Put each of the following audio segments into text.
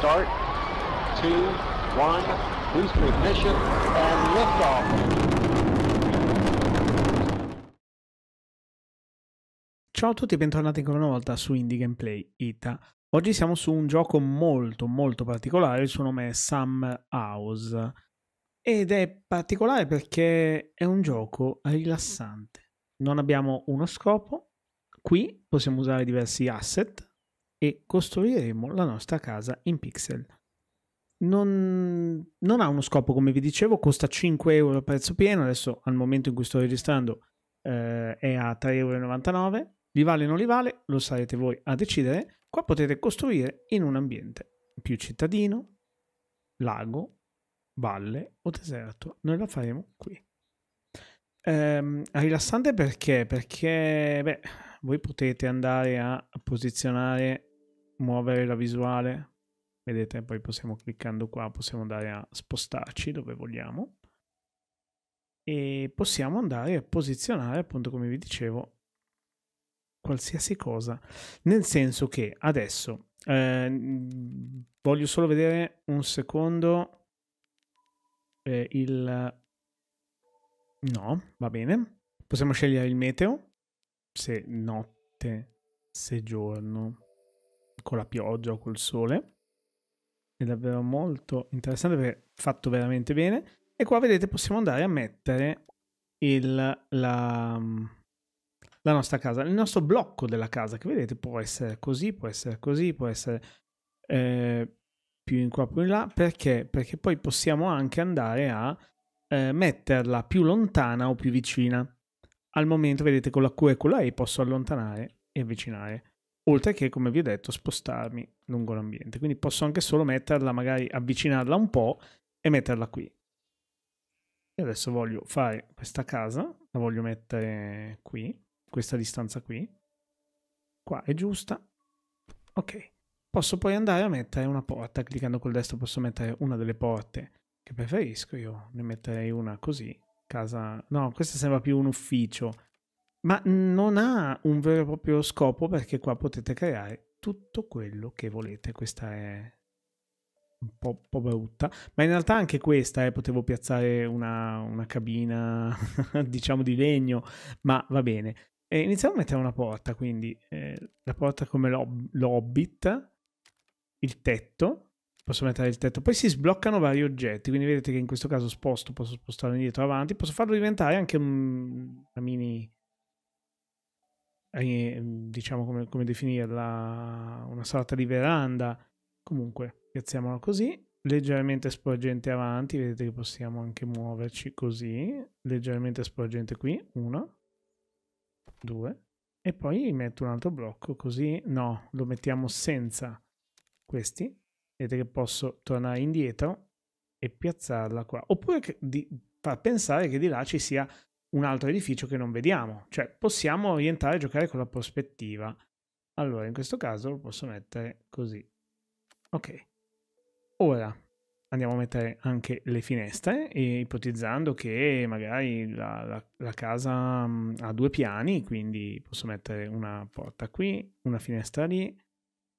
start, two, one, boost ignition, and liftoff. Ciao a tutti e bentornati ancora una volta su Indie Gameplay Ita. Oggi siamo su un gioco molto molto particolare, il suo nome è Summer House ed è particolare perché è un gioco rilassante. Non abbiamo uno scopo, qui possiamo usare diversi asset e costruiremo la nostra casa in pixel. Non, non, ha uno scopo, come vi dicevo, costa 5 euro a prezzo pieno, adesso al momento in cui sto registrando eh, è a 3,99 euro, li vale o non li vale, lo sarete voi a decidere. Qua potete costruire in un ambiente più cittadino, lago, valle o deserto. Noi la faremo qui. Ehm, rilassante perché? Perché beh, voi potete andare a posizionare muovere la visuale, vedete, poi possiamo cliccando qua, possiamo andare a spostarci dove vogliamo e possiamo andare a posizionare, appunto come vi dicevo, qualsiasi cosa. Nel senso che adesso eh, voglio solo vedere un secondo eh, il... No, va bene. Possiamo scegliere il meteo, se notte, se giorno, con la pioggia o col sole. È davvero molto interessante perché è fatto veramente bene. E qua vedete possiamo andare a mettere il, la, la nostra casa, il nostro blocco della casa, che vedete può essere così, può essere così, può essere eh, più in qua, più in là, perché? Perché poi possiamo anche andare a eh, metterla più lontana o più vicina. Al momento, vedete, con la Q e con la E posso allontanare e avvicinare oltre che, come vi ho detto, spostarmi lungo l'ambiente. Quindi posso anche solo metterla, magari avvicinarla un po' e metterla qui. E adesso voglio fare questa casa, la voglio mettere qui, questa distanza qui. Qua è giusta. Ok. Posso poi andare a mettere una porta, cliccando col destro posso mettere una delle porte che preferisco, io ne metterei una così. Casa... No, questa sembra più un ufficio ma non ha un vero e proprio scopo perché qua potete creare tutto quello che volete. Questa è un po', un po brutta, ma in realtà anche questa eh, potevo piazzare una, una cabina, diciamo di legno, ma va bene. E iniziamo a mettere una porta, quindi eh, la porta come l'hob- l'hobbit, il tetto, posso mettere il tetto. Poi si sbloccano vari oggetti, quindi vedete che in questo caso sposto, posso spostarlo indietro avanti, posso farlo diventare anche una mini Mhmm, diciamo come, come definirla, una sorta di veranda. Comunque, piazziamola così, leggermente sporgente avanti, vedete che possiamo anche muoverci così, leggermente sporgente qui, uno, due, e poi metto un altro blocco così, no, lo mettiamo senza questi, vedete che posso tornare indietro e piazzarla qua, oppure che, di, far pensare che di là ci sia un altro edificio che non vediamo. Cioè possiamo orientare e giocare con la prospettiva. Allora, in questo caso lo posso mettere così. Ok. Ora andiamo a mettere anche le finestre, ipotizzando che magari la, la, la casa mm, ha due piani, quindi posso mettere una porta qui, una finestra lì,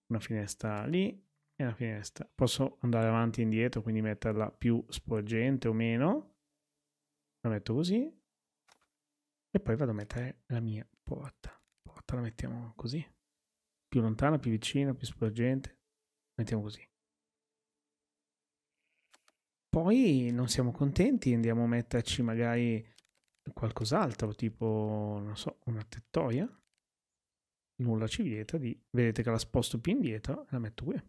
una finestra lì e una finestra. Posso andare avanti e indietro, quindi metterla più sporgente o meno. La metto così, e poi vado a mettere la mia porta. Porta la mettiamo così, più lontana, più vicina, più sporgente, mettiamo così. Poi non siamo contenti, andiamo a metterci magari qualcos'altro, tipo, non so, una tettoia. Nulla ci vieta di... Vedete che la sposto più indietro e la metto qui.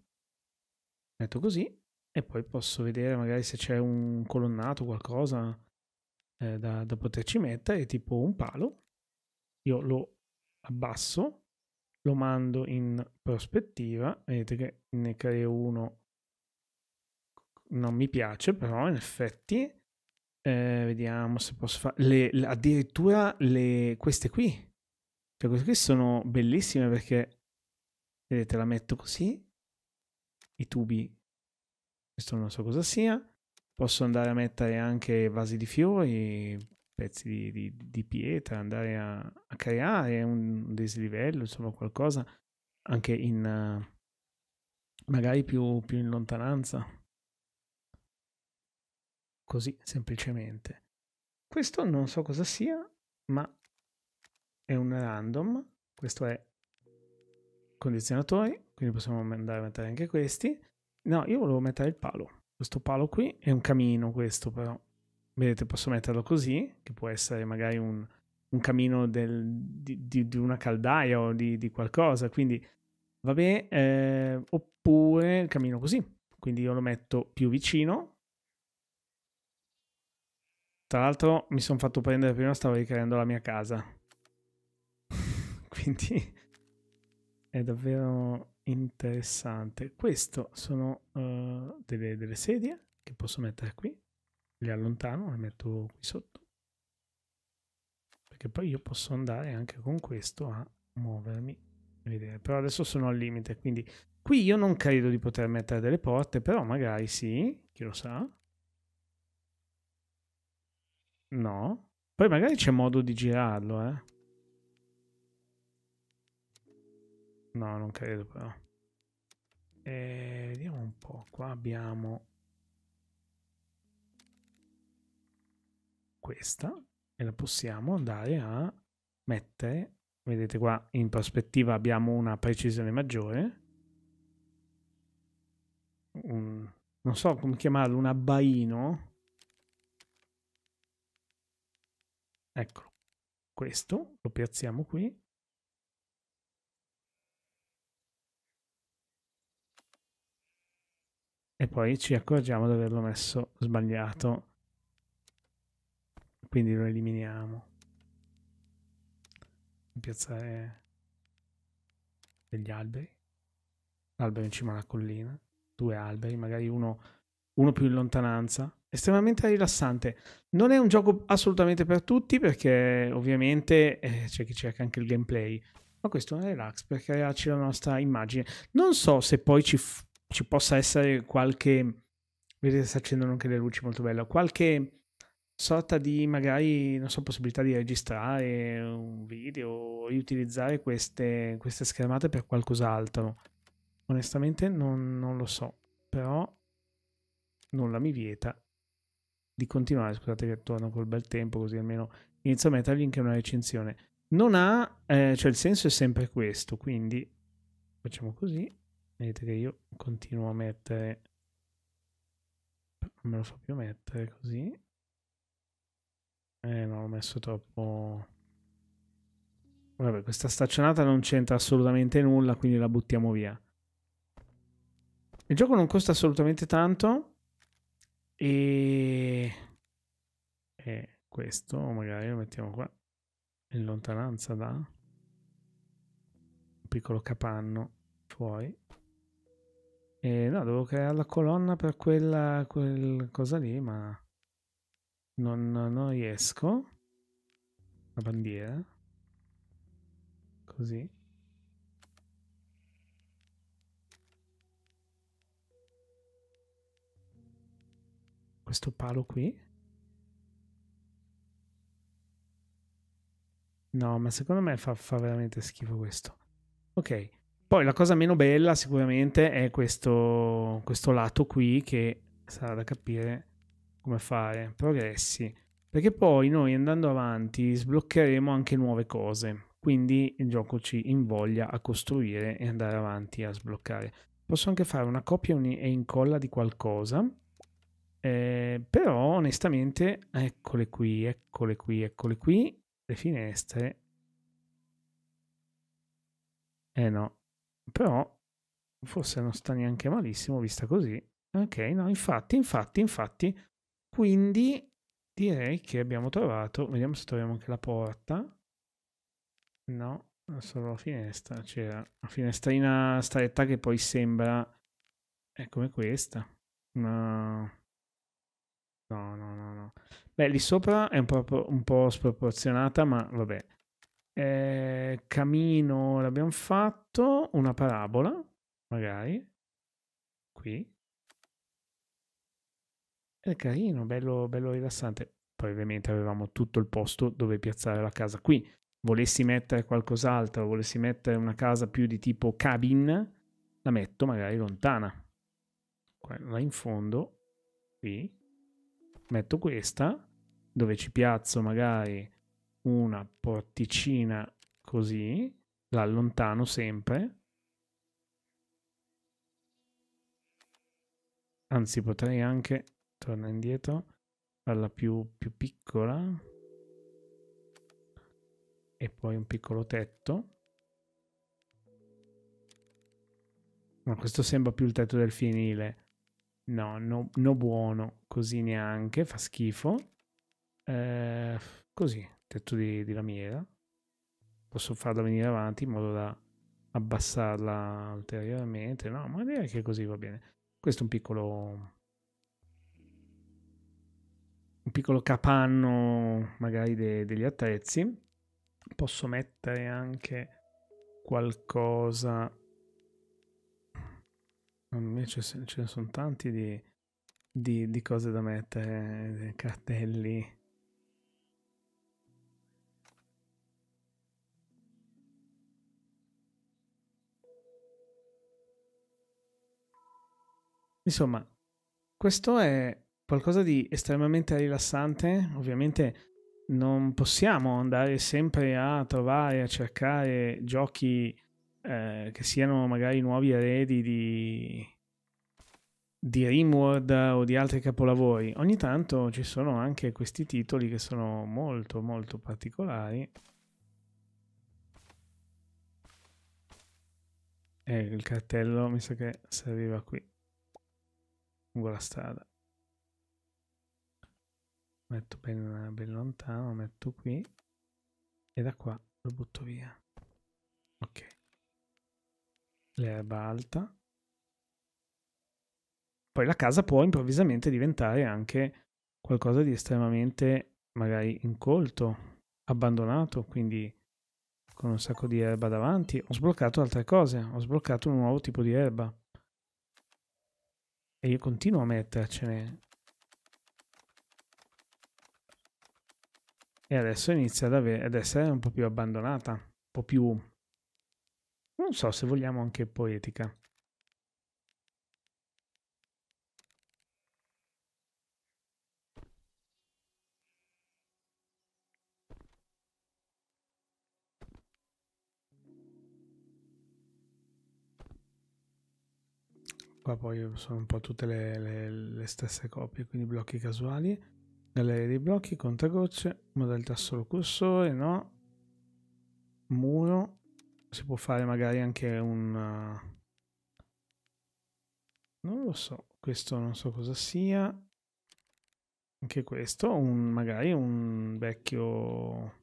Metto così e poi posso vedere magari se c'è un colonnato, qualcosa eh, da, da, poterci mettere è tipo un palo, io lo abbasso, lo mando in prospettiva, vedete che ne creo uno, non mi piace però in effetti, eh, vediamo se posso fare, le, le, addirittura le, queste qui, cioè queste qui sono bellissime perché vedete la metto così, i tubi, questo non so cosa sia, Posso andare a mettere anche vasi di fiori, pezzi di, di, di pietra, andare a, a, creare un dislivello, insomma qualcosa anche in eh, magari più, più in lontananza. Così, semplicemente. Questo non so cosa sia, ma è un random. Questo è condizionatori, quindi possiamo andare a mettere anche questi. No, io volevo mettere il palo questo palo qui è un camino questo però vedete posso metterlo così che può essere magari un, un camino del, di, di, di, una caldaia o di, di qualcosa quindi vabbè eh, oppure il camino così quindi io lo metto più vicino tra l'altro mi sono fatto prendere prima stavo ricreando la mia casa quindi è davvero interessante. Questo sono uh, delle, delle, sedie che posso mettere qui, le allontano, le metto qui sotto, perché poi io posso andare anche con questo a muovermi e vedere. Però adesso sono al limite, quindi qui io non credo di poter mettere delle porte, però magari sì, chi lo sa. No. Poi magari c'è modo di girarlo, eh. No, non credo però. E eh, vediamo un po', qua abbiamo questa e la possiamo andare a mettere, vedete qua in prospettiva abbiamo una precisione maggiore, un, non so come chiamarlo, un abbaino, eccolo, questo lo piazziamo qui e poi ci accorgiamo di averlo messo sbagliato quindi lo eliminiamo piazzare degli alberi albero in cima alla collina due alberi magari uno, uno più in lontananza estremamente rilassante non è un gioco assolutamente per tutti perché ovviamente eh, c'è chi cerca anche il gameplay ma questo è un relax per crearci la nostra immagine non so se poi ci f- ci possa essere qualche... Vedete, si accendono anche le luci, molto bello. Qualche sorta di magari non so possibilità di registrare un video o riutilizzare queste, queste schermate per qualcos'altro onestamente non, non, lo so però nulla mi vieta di continuare scusate che torno col bel tempo così almeno inizio a mettergli anche una recensione non ha eh, cioè il senso è sempre questo quindi facciamo così Vedete che io continuo a mettere, non me lo fa più mettere così. Eh no, ho messo troppo... Vabbè, questa staccionata non c'entra assolutamente nulla, quindi la buttiamo via. Il gioco non costa assolutamente tanto. E... e questo magari lo mettiamo qua. In lontananza da... Un piccolo capanno fuori. Eh, no, devo creare la colonna per quella quel cosa lì, ma non, non riesco. La bandiera. Così. Questo palo qui. No, ma secondo me fa, fa veramente schifo questo. Ok. Poi la cosa meno bella sicuramente è questo, questo lato qui che sarà da capire come fare, progressi, perché poi noi andando avanti sbloccheremo anche nuove cose, quindi il gioco ci invoglia a costruire e andare avanti a sbloccare. Posso anche fare una copia e incolla di qualcosa, eh, però onestamente, eccole qui, eccole qui, eccole qui, le finestre. Eh no, però forse non sta neanche malissimo vista così. Ok, no, infatti, infatti, infatti. Quindi direi che abbiamo trovato, vediamo se troviamo anche la porta. No, solo la finestra, c'era una finestrina stretta che poi sembra è come questa. No. No, no, no, no. Beh, lì sopra è un po', un po' sproporzionata, ma vabbè. Eh, camino l'abbiamo fatto, una parabola, magari, qui. È carino, bello, bello rilassante. Poi ovviamente avevamo tutto il posto dove piazzare la casa qui. Volessi mettere qualcos'altro, volessi mettere una casa più di tipo cabin, la metto magari lontana. là in fondo, qui, metto questa, dove ci piazzo magari una porticina così, la allontano sempre. Anzi, potrei anche, torna indietro, farla più, più piccola. E poi un piccolo tetto. Ma questo sembra più il tetto del fienile. No, no, no buono, così neanche, fa schifo. Eh, così tetto di, di lamiera. Posso farla venire avanti in modo da abbassarla ulteriormente. No, ma direi che così va bene. Questo è un piccolo un piccolo capanno magari de- degli attrezzi. Posso mettere anche qualcosa. Invece ce ne sono tanti di, di, di cose da mettere, eh, cartelli. Insomma, questo è qualcosa di estremamente rilassante, ovviamente non possiamo andare sempre a trovare, a cercare giochi eh, che siano magari nuovi eredi di, di Rimworld o di altri capolavori. Ogni tanto ci sono anche questi titoli che sono molto molto particolari. E eh, il cartello mi sa che serviva qui lungo la strada. metto ben, ben lontano, metto qui e da qua lo butto via. Ok. L'erba alta. Poi la casa può improvvisamente diventare anche qualcosa di estremamente magari incolto, abbandonato, quindi con un sacco di erba davanti. Ho sbloccato altre cose, ho sbloccato un nuovo tipo di erba. E io continuo a mettercene. E adesso inizia ad, avere, ad essere un po' più abbandonata, un po' più, non so se vogliamo anche poetica. qua poi sono un po' tutte le, le, le stesse copie, quindi blocchi casuali, galleria dei blocchi, contagocce, modalità solo cursore, no, muro, si può fare magari anche un... Eh, non lo so, questo non so cosa sia, anche questo, un, magari un vecchio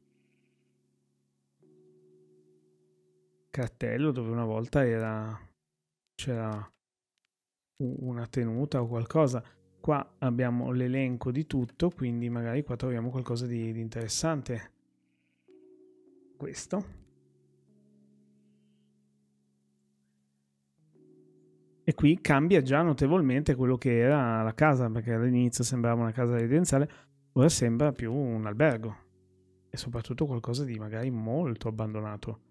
cartello dove una volta era c'era una tenuta o qualcosa. Qua abbiamo l'elenco di tutto, quindi magari qua troviamo qualcosa di, di interessante. Questo. E qui cambia già notevolmente quello che era la casa, perché all'inizio sembrava una casa residenziale, ora sembra più un albergo. E soprattutto qualcosa di magari molto abbandonato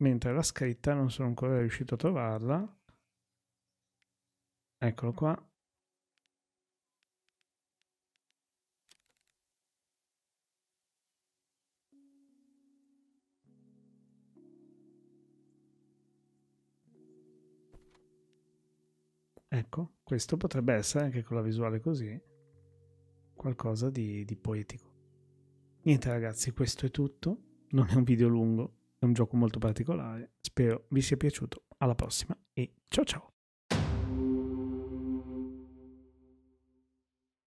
mentre la scritta non sono ancora riuscito a trovarla. Eccolo qua. Ecco, questo potrebbe essere anche con la visuale così qualcosa di, di poetico. Niente ragazzi, questo è tutto. Non è un video lungo, è un gioco molto particolare. Spero vi sia piaciuto. Alla prossima e ciao ciao.